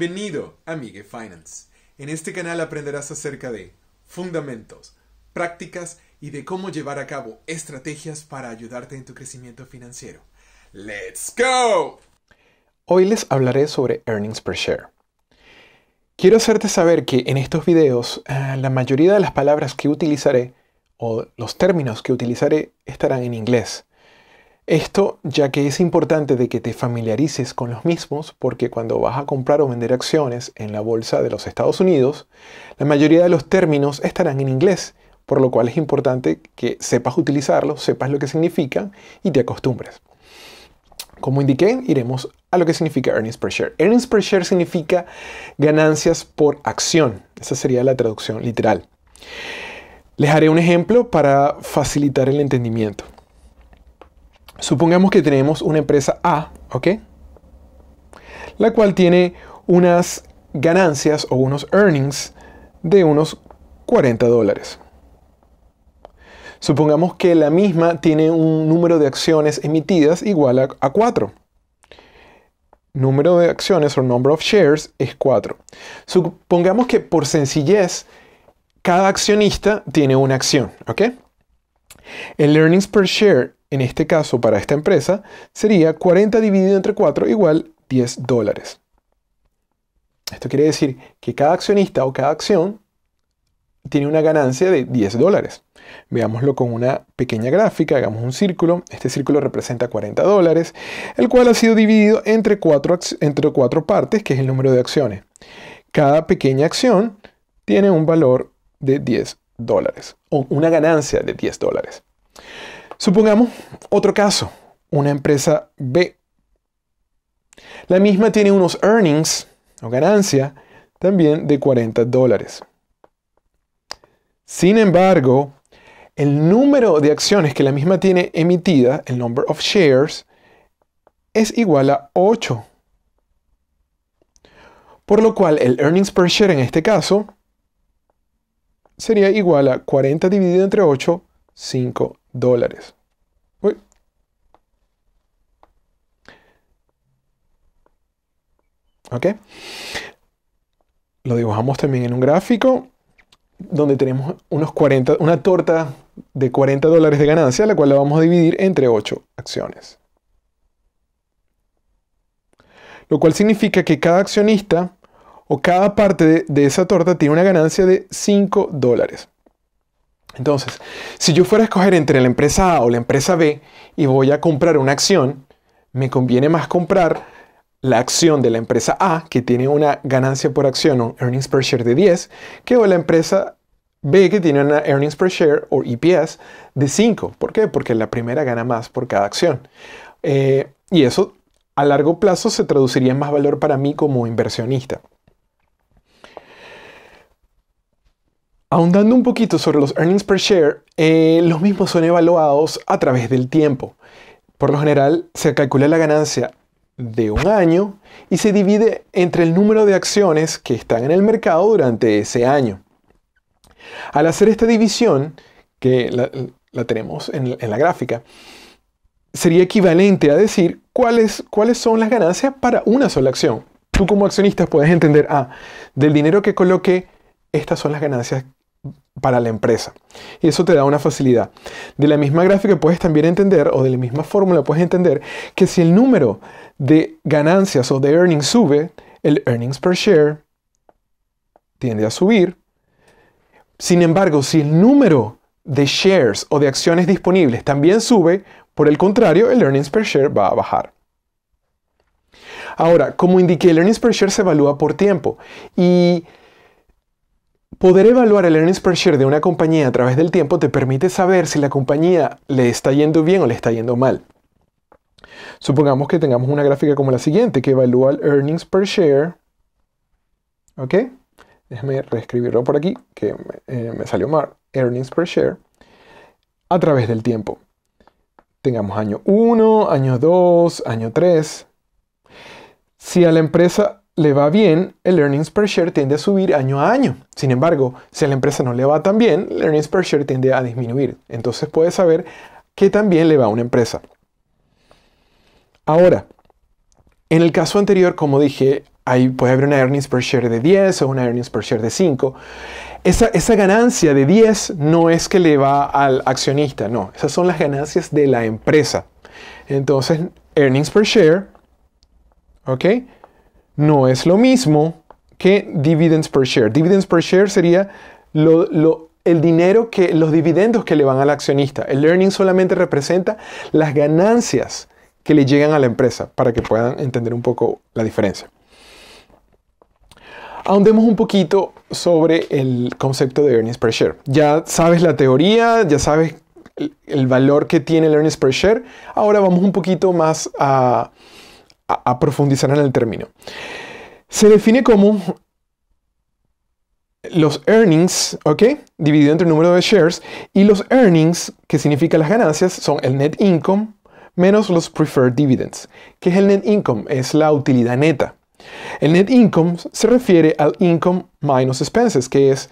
Bienvenido a Migue Finance. En este canal aprenderás acerca de fundamentos, prácticas y de cómo llevar a cabo estrategias para ayudarte en tu crecimiento financiero. ¡Let's go! Hoy les hablaré sobre earnings per share. Quiero hacerte saber que en estos videos eh, la mayoría de las palabras que utilizaré o los términos que utilizaré estarán en inglés. Esto ya que es importante de que te familiarices con los mismos porque cuando vas a comprar o vender acciones en la bolsa de los Estados Unidos, la mayoría de los términos estarán en inglés, por lo cual es importante que sepas utilizarlos, sepas lo que significan y te acostumbres. Como indiqué, iremos a lo que significa earnings per share. Earnings per share significa ganancias por acción. Esa sería la traducción literal. Les haré un ejemplo para facilitar el entendimiento. Supongamos que tenemos una empresa A, ¿ok? La cual tiene unas ganancias o unos earnings de unos 40 dólares. Supongamos que la misma tiene un número de acciones emitidas igual a, 4. Número de acciones o number of shares es 4. Supongamos que por sencillez cada accionista tiene una acción, ¿ok? El earnings per share en este caso para esta empresa, sería 40 dividido entre 4 igual 10 dólares. Esto quiere decir que cada accionista o cada acción tiene una ganancia de 10 dólares. Veámoslo con una pequeña gráfica, hagamos un círculo. Este círculo representa 40 dólares, el cual ha sido dividido entre 4 entre cuatro partes, que es el número de acciones. Cada pequeña acción tiene un valor de 10 dólares o una ganancia de 10 dólares. Supongamos otro caso, una empresa B. La misma tiene unos earnings o ganancia también de 40 dólares. Sin embargo, el número de acciones que la misma tiene emitida, el number of shares, es igual a 8. Por lo cual el earnings per share en este caso sería igual a 40 dividido entre 8 5 dólares. Lo dibujamos también en un gráfico donde tenemos unos 40, una torta de 40 dólares de ganancia, la cual la vamos a dividir entre 8 acciones. Lo cual significa que cada accionista o cada parte de, de esa torta tiene una ganancia de 5 dólares. Entonces, si yo fuera a escoger entre la empresa A o la empresa B y voy a comprar una acción, me conviene más comprar la acción de la empresa A, que tiene una ganancia por acción o earnings per share de 10, que la empresa B, que tiene una earnings per share o EPS de 5. ¿Por qué? Porque la primera gana más por cada acción. Eh, y eso a largo plazo se traduciría en más valor para mí como inversionista. Ahondando un poquito sobre los earnings per share, eh, los mismos son evaluados a través del tiempo. Por lo general, se calcula la ganancia de un año y se divide entre el número de acciones que están en el mercado durante ese año. Al hacer esta división, que la, tenemos en, la gráfica, sería equivalente a decir cuáles, cuáles son las ganancias para una sola acción. Tú como accionista puedes entender, ah, del dinero que coloqué, estas son las ganancias para la empresa. Y eso te da una facilidad. De la misma gráfica puedes también entender, o de la misma fórmula puedes entender, que si el número de ganancias o de earnings sube, el earnings per share tiende a subir. Sin embargo, si el número de shares o de acciones disponibles también sube, por el contrario, el earnings per share va a bajar. Ahora, como indiqué, el earnings per share se evalúa por tiempo y Poder evaluar el earnings per share de una compañía a través del tiempo te permite saber si la compañía le está yendo bien o le está yendo mal. Supongamos que tengamos una gráfica como la siguiente, que evalúa el earnings per share. ¿Ok? Déjame reescribirlo por aquí, que me eh, salió mal. Earnings per share. A través del tiempo. Tengamos año 1, año 2, año 3. Si a la empresa le va bien, el earnings per share tiende a subir año a año. Sin embargo, si a la empresa no le va tan bien, el earnings per share tiende a disminuir. Entonces puedes saber que también le va a una empresa. Ahora, en el caso anterior, como dije, ahí puede haber una earnings per share de 10 o una earnings per share de 5. Esa, esa ganancia de 10 no es que le va al accionista, no. Esas son las ganancias de la empresa. Entonces, earnings per share, ¿ok? no es lo mismo que dividends per share. Dividends per share sería el dinero que, los dividendos que le van al accionista. El earning solamente representa las ganancias que le llegan a la empresa, para que puedan entender un poco la diferencia. Ahondemos un poquito sobre el concepto de earnings per share. Ya sabes la teoría, ya sabes el valor que tiene el earnings per share. Ahora vamos un poquito más a a, profundizar en el término. Se define como los earnings, ¿ok? Dividido entre el número de shares. Y los earnings, que significa las ganancias, son el net income menos los preferred dividends. ¿Qué es el net income? Es la utilidad neta. El net income se refiere al income minus expenses, que es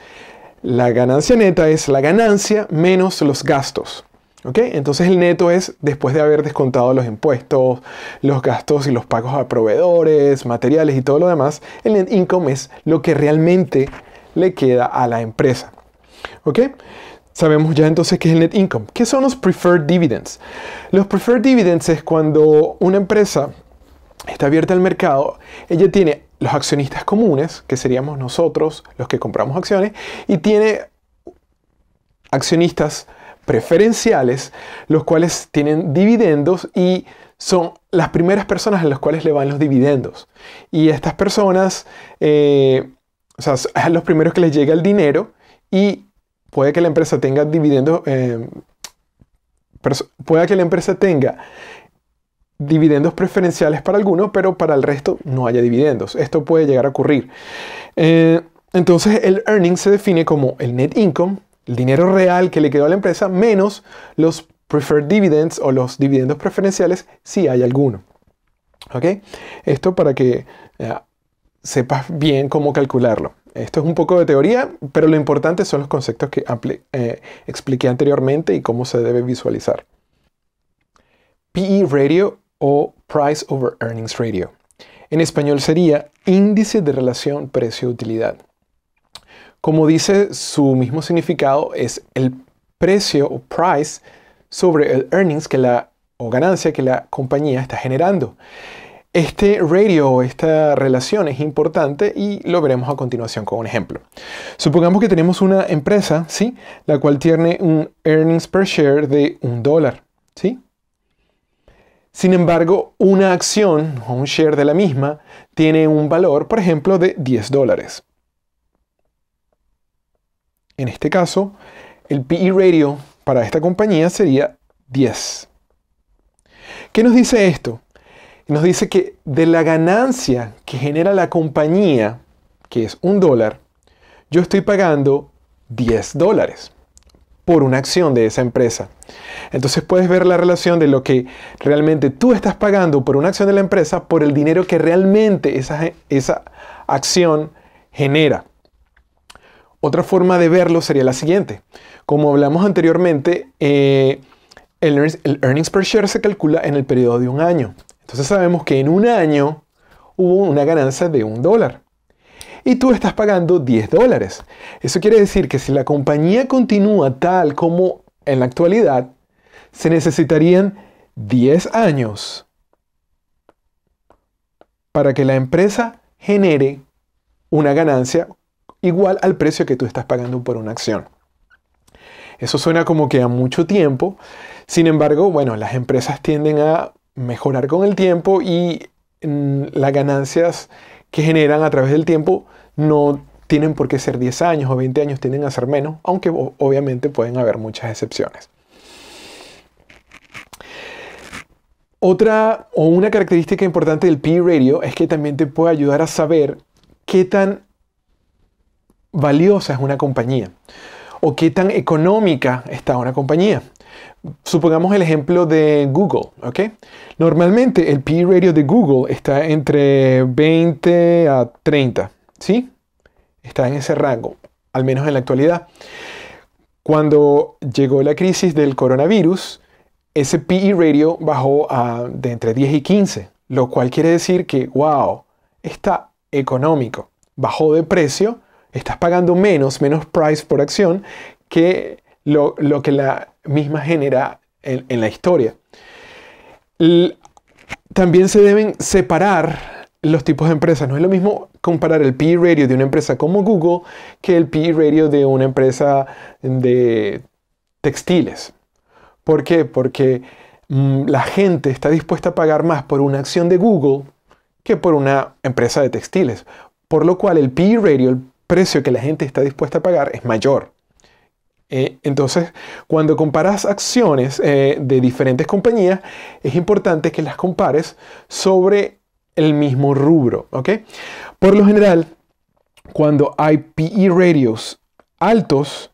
la ganancia neta, es la ganancia menos los gastos. Entonces el neto es después de haber descontado los impuestos, los gastos y los pagos a proveedores, materiales y todo lo demás, el net income es lo que realmente le queda a la empresa. ¿Ok? Sabemos ya entonces qué es el net income. ¿Qué son los preferred dividends? Los preferred dividends es cuando una empresa está abierta al mercado, ella tiene los accionistas comunes, que seríamos nosotros los que compramos acciones, y tiene accionistas preferenciales, los cuales tienen dividendos y son las primeras personas a las cuales le van los dividendos. Y estas personas, eh, o sea, son los primeros que les llega el dinero y puede que la empresa tenga dividendos, eh, puede que la empresa tenga dividendos preferenciales para algunos, pero para el resto no haya dividendos. Esto puede llegar a ocurrir. Eh, entonces el earning se define como el net income el dinero real que le quedó a la empresa menos los preferred dividends o los dividendos preferenciales si hay alguno. Esto para que eh, sepas bien cómo calcularlo. Esto es un poco de teoría, pero lo importante son los conceptos que eh, expliqué anteriormente y cómo se debe visualizar. PE Radio o Price over Earnings Radio. En español sería índice de relación precio-utilidad. Como dice su mismo significado, es el precio o price sobre el earnings que la, o ganancia que la compañía está generando. Este ratio, esta relación es importante y lo veremos a continuación con un ejemplo. Supongamos que tenemos una empresa, ¿sí? La cual tiene un earnings per share de un dólar, ¿sí? Sin embargo, una acción o un share de la misma tiene un valor, por ejemplo, de 10 dólares. En este caso, el PE ratio para esta compañía sería 10. ¿Qué nos dice esto? Nos dice que de la ganancia que genera la compañía, que es un dólar, yo estoy pagando 10 dólares por una acción de esa empresa. Entonces puedes ver la relación de lo que realmente tú estás pagando por una acción de la empresa por el dinero que realmente esa, esa acción genera. Otra forma de verlo sería la siguiente. Como hablamos anteriormente, eh, el, earnings, el earnings per share se calcula en el periodo de un año. Entonces sabemos que en un año hubo una ganancia de un dólar. Y tú estás pagando 10 dólares. Eso quiere decir que si la compañía continúa tal como en la actualidad, se necesitarían 10 años para que la empresa genere una ganancia igual al precio que tú estás pagando por una acción. Eso suena como que a mucho tiempo, sin embargo, bueno, las empresas tienden a mejorar con el tiempo y mm, las ganancias que generan a través del tiempo no tienen por qué ser 10 años o 20 años, tienden a ser menos, aunque obviamente pueden haber muchas excepciones. Otra o una característica importante del P-Radio es que también te puede ayudar a saber qué tan valiosa es una compañía o qué tan económica está una compañía. Supongamos el ejemplo de Google, ¿ok? Normalmente el PE radio de Google está entre 20 a 30, ¿sí? Está en ese rango, al menos en la actualidad. Cuando llegó la crisis del coronavirus, ese PE radio bajó a de entre 10 y 15, lo cual quiere decir que, wow, está económico, bajó de precio, estás pagando menos, menos price por acción que lo, que la misma genera en, la historia. También se deben separar los tipos de empresas. No es lo mismo comparar el PE Radio... de una empresa como Google que el PE Radio... de una empresa de textiles. ¿Por qué? Porque mm, la gente está dispuesta a pagar más por una acción de Google que por una empresa de textiles. Por lo cual el PE Radio... el precio que la gente está dispuesta a pagar es mayor. Eh, entonces, cuando comparas acciones eh, de diferentes compañías, es importante que las compares sobre el mismo rubro. Por lo general, cuando hay PE radios altos,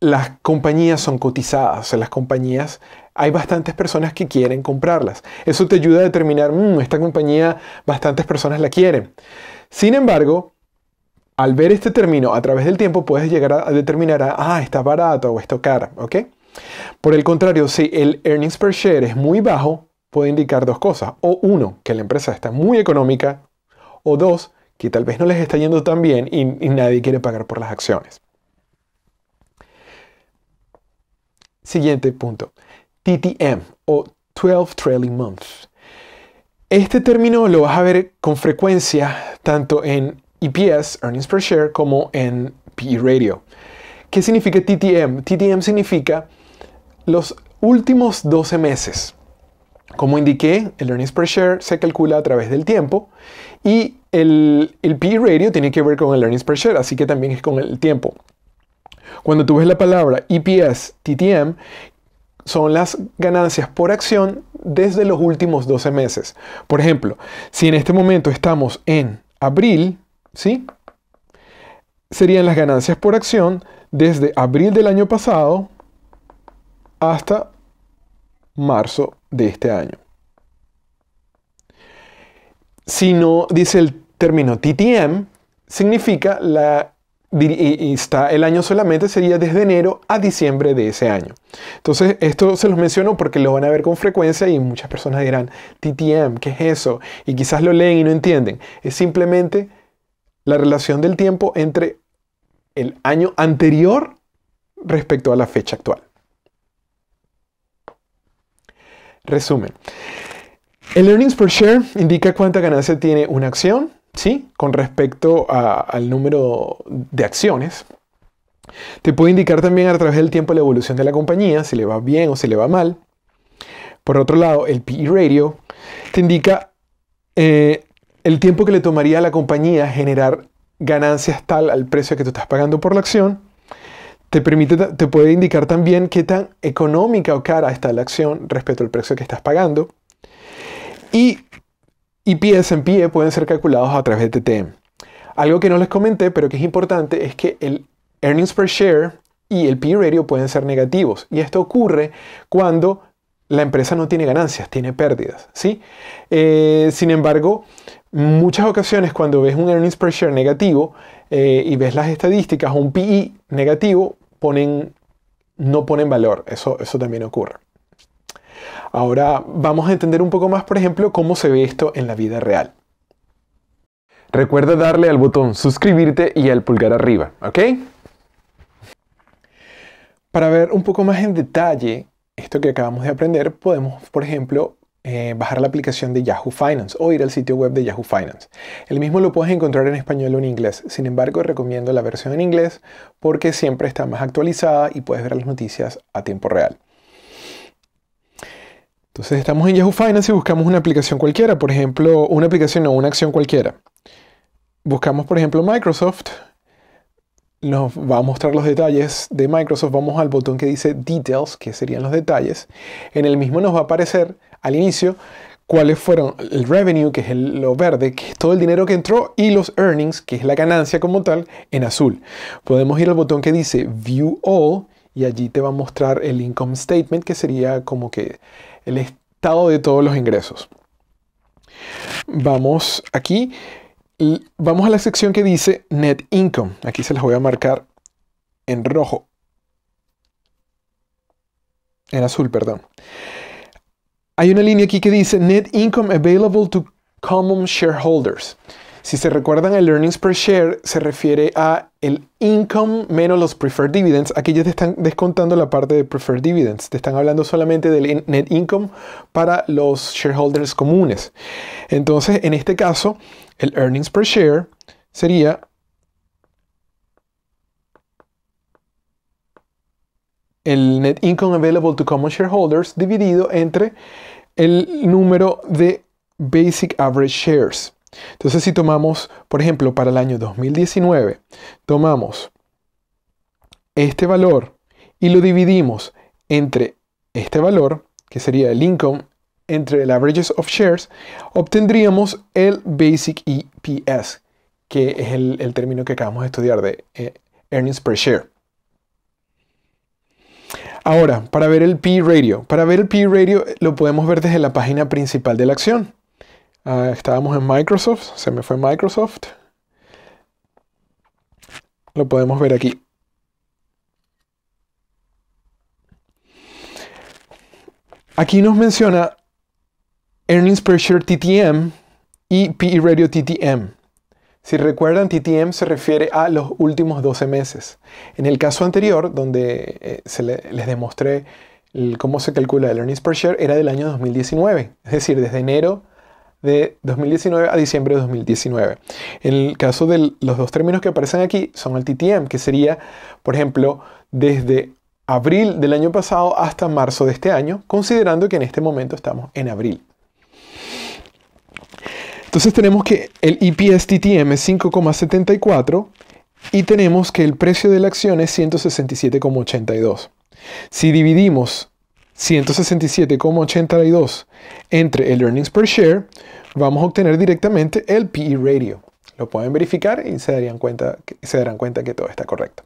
las compañías son cotizadas, las compañías hay bastantes personas que quieren comprarlas. Eso te ayuda a determinar, mm, esta compañía bastantes personas la quieren. Sin embargo, al ver este término a través del tiempo puedes llegar a determinar, a, ah, está barato o esto cara, ¿ok? Por el contrario, si el earnings per share es muy bajo, puede indicar dos cosas. O uno, que la empresa está muy económica. O dos, que tal vez no les está yendo tan bien y, y nadie quiere pagar por las acciones. Siguiente punto. TTM o 12 Trailing Months. Este término lo vas a ver con frecuencia tanto en EPS, Earnings Per Share, como en PE Radio. ¿Qué significa TTM? TTM significa los últimos 12 meses. Como indiqué, el earnings per share se calcula a través del tiempo y el, el PE tiene que ver con el earnings per share, así que también es con el tiempo. Cuando tú ves la palabra EPS, TTM, son las ganancias por acción desde los últimos 12 meses. Por ejemplo, si en este momento estamos en abril, ¿sí? Serían las ganancias por acción desde abril del año pasado hasta marzo de este año. Si no dice el término TTM, significa la está el año solamente sería desde enero a diciembre de ese año. Entonces, esto se los menciono porque lo van a ver con frecuencia y muchas personas dirán, TTM, ¿qué es eso? Y quizás lo leen y no entienden. Es simplemente la relación del tiempo entre el año anterior respecto a la fecha actual. Resumen. El earnings per share indica cuánta ganancia tiene una acción, ¿sí? Con respecto al número de acciones. Te puede indicar también a través del tiempo la evolución de la compañía, si le va bien o si le va mal. Por otro lado, el PE ratio te indica eh, el tiempo que le tomaría a la compañía generar ganancias tal al precio que tú estás pagando por la acción, te, permite, te puede indicar también qué tan económica o cara está la acción respecto al precio que estás pagando. Y EPS en pie pueden ser calculados a través de TTM. Algo que no les comenté, pero que es importante, es que el earnings per share y el P-ratio e pueden ser negativos. Y esto ocurre cuando la empresa no tiene ganancias, tiene pérdidas. ¿sí? Eh, sin embargo, Muchas ocasiones cuando ves un earnings per share negativo eh, y ves las estadísticas un PI e negativo, ponen, no ponen valor. Eso, eso también ocurre. Ahora vamos a entender un poco más, por ejemplo, cómo se ve esto en la vida real. Recuerda darle al botón suscribirte y al pulgar arriba, ¿ok? Para ver un poco más en detalle esto que acabamos de aprender, podemos, por ejemplo, eh, bajar la aplicación de Yahoo Finance o ir al sitio web de Yahoo Finance. El mismo lo puedes encontrar en español o en inglés, sin embargo recomiendo la versión en inglés porque siempre está más actualizada y puedes ver las noticias a tiempo real. Entonces estamos en Yahoo Finance y buscamos una aplicación cualquiera, por ejemplo, una aplicación o una acción cualquiera. Buscamos, por ejemplo, Microsoft. Nos va a mostrar los detalles de Microsoft. Vamos al botón que dice Details, que serían los detalles. En el mismo nos va a aparecer al inicio cuáles fueron el revenue, que es lo verde, que es todo el dinero que entró, y los earnings, que es la ganancia como tal, en azul. Podemos ir al botón que dice View All y allí te va a mostrar el Income Statement, que sería como que el estado de todos los ingresos. Vamos aquí, y vamos a la sección que dice Net Income. Aquí se las voy a marcar en rojo. En azul, perdón. Hay una línea aquí que dice Net Income Available to Common Shareholders. Si se recuerdan, el earnings per share se refiere a el income menos los preferred dividends. Aquí ya te están descontando la parte de preferred dividends. Te están hablando solamente del net income para los shareholders comunes. Entonces, en este caso, el earnings per share sería el net income available to common shareholders dividido entre el número de basic average shares. Entonces si tomamos, por ejemplo, para el año 2019, tomamos este valor y lo dividimos entre este valor, que sería el income, entre el averages of shares, obtendríamos el basic EPS, que es el, término que acabamos de estudiar de eh, earnings per share. Ahora, para ver el P-Radio. Para ver el P-Radio eh, lo podemos ver desde la página principal de la acción. Ah, estábamos en Microsoft, se me fue Microsoft. Lo podemos ver aquí. Aquí nos menciona Earnings Per Share TTM y PE Radio TTM. Si recuerdan, TTM se refiere a los últimos 12 meses. En el caso anterior, donde eh, se les demostré cómo se calcula el earnings per share, era del año 2019, es decir, desde enero de 2019 a diciembre de 2019. En el caso de los dos términos que aparecen aquí son el TTM, que sería, por ejemplo, desde abril del año pasado hasta marzo de este año, considerando que en este momento estamos en abril. Entonces tenemos que el EPS TTM es 5,74 y tenemos que el precio de la acción es 167,82. Si dividimos 167,82 entre el earnings per share, vamos a obtener directamente el PE Radio. Lo pueden verificar y se, darían cuenta, se darán cuenta que todo está correcto.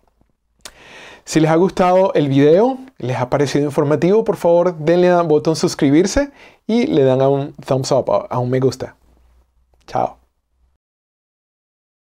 Si les ha gustado el video, les ha parecido informativo, por favor denle al botón suscribirse y le dan a un thumbs up, a un me gusta. Tchau.